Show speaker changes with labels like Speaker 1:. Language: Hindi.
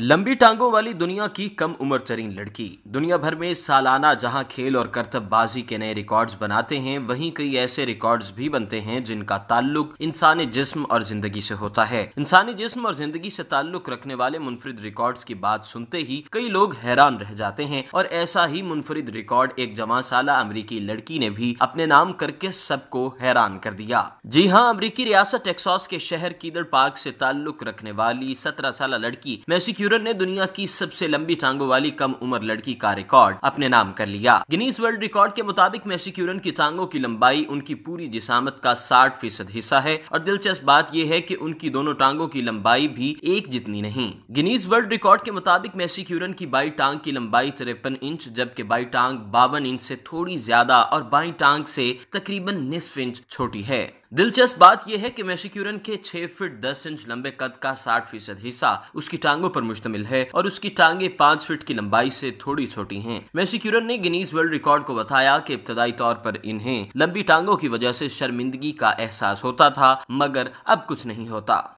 Speaker 1: लंबी टांगों वाली दुनिया की कम उम्र तरीन लड़की दुनिया भर में सालाना जहां खेल और करतबबाजी के नए रिकॉर्ड्स बनाते हैं वहीं कई ऐसे रिकॉर्ड्स भी बनते हैं जिनका ताल्लुक इंसानी जिस्म और जिंदगी से होता है इंसानी जिस्म और जिंदगी से ताल्लुक रखने वाले मुनफरद रिकॉर्ड्स की बात सुनते ही कई लोग हैरान रह जाते हैं और ऐसा ही मुनफरद रिकॉर्ड एक जमा साल अमरीकी लड़की ने भी अपने नाम करके सबको हैरान कर दिया जी हाँ अमरीकी रियासत टेक्सास के शहर कीदड़ पार्क से ताल्लुक रखने वाली सत्रह साल लड़की मैसिक्यू फ्यूरर ने दुनिया की सबसे लंबी टांगों वाली कम उम्र लड़की का रिकॉर्ड अपने नाम कर लिया गिनीस वर्ल्ड रिकॉर्ड के मुताबिक मेसी क्यूरन की टांगों की लंबाई उनकी पूरी जिसामत का साठ फीसद हिस्सा है और दिलचस्प बात यह है की उनकी दोनों टांगों की लंबाई भी एक जितनी नहीं गिनीस वर्ल्ड रिकॉर्ड के मुताबिक मेसी क्यूरन की बाई टांग की लंबाई तिरपन इंच जबकि बाई टांग बावन इंच से थोड़ी ज्यादा और बाई टांग से तकरीबन निसफ इंच छोटी है दिलचस्प बात यह है कि मेसिक्यूरन के 6 फीट 10 इंच लंबे कद का 60 फीसद हिस्सा उसकी टांगों पर मुश्तमिल है और उसकी टांगे 5 फीट की लंबाई से थोड़ी छोटी हैं। मेसिक्यूरन ने गिनीज वर्ल्ड रिकॉर्ड को बताया कि इब्तदाई तौर पर इन्हें लंबी टांगों की वजह से शर्मिंदगी का एहसास होता था मगर अब कुछ नहीं होता